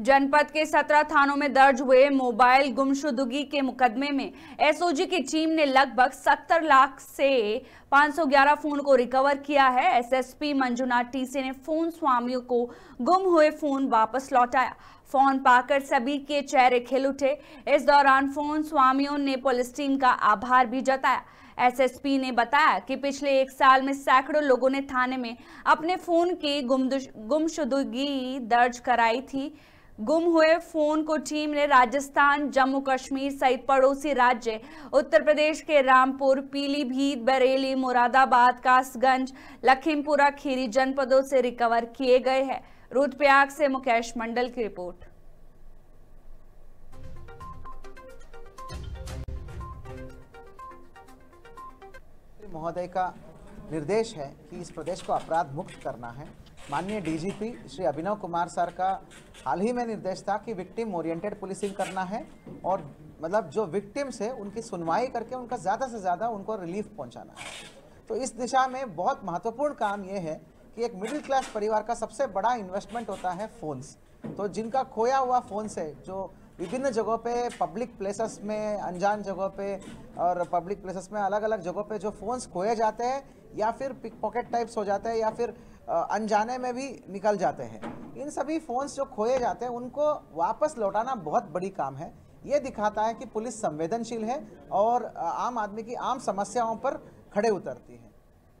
जनपद के सत्रह थानों में दर्ज हुए मोबाइल गुमशुदगी के मुकदमे में एसओजी की टीम ने लगभग सत्तर लाख से 511 फोन को रिकवर किया है एसएसपी मंजुनाथ टीसे ने फोन स्वामियों को गुम हुए फोन वापस लौटाया फोन पाकर सभी के चेहरे खिल उठे इस दौरान फोन स्वामियों ने पुलिस टीम का आभार भी जताया एसएसपी ने बताया कि पिछले एक साल में सैकड़ों लोगों ने थाने में अपने फोन की गुमशुदगी दर्ज कराई थी गुम हुए फोन को टीम ने राजस्थान जम्मू कश्मीर सहित पड़ोसी राज्य उत्तर प्रदेश के रामपुर पीलीभीत बरेली मुरादाबाद कासगंज लखीमपुरा खीरी जनपदों से रिकवर किए गए हैं रुद्रप्रयाग से मुकेश मंडल की रिपोर्ट महोदय का निर्देश है कि इस प्रदेश को अपराध मुक्त करना है माननीय डीजीपी श्री अभिनव कुमार सर का हाल ही में निर्देश था कि विक्टिम ओरिएंटेड पुलिसिंग करना है और मतलब जो विक्टिम्स है उनकी सुनवाई करके उनका ज़्यादा से ज़्यादा उनको रिलीफ पहुंचाना है तो इस दिशा में बहुत महत्वपूर्ण काम ये है कि एक मिडिल क्लास परिवार का सबसे बड़ा इन्वेस्टमेंट होता है फ़ोन्स तो जिनका खोया हुआ फ़ोन्स है जो विभिन्न जगहों पे पब्लिक प्लेसेस में अनजान जगहों पे और पब्लिक प्लेसेस में अलग अलग जगहों पे जो फ़ोन्स खोए जाते हैं या फिर पिक पॉकेट टाइप्स हो जाते हैं या फिर अनजाने में भी निकल जाते हैं इन सभी फ़ोन्स जो खोए जाते हैं उनको वापस लौटाना बहुत बड़ी काम है ये दिखाता है कि पुलिस संवेदनशील है और आम आदमी की आम समस्याओं पर खड़े उतरती है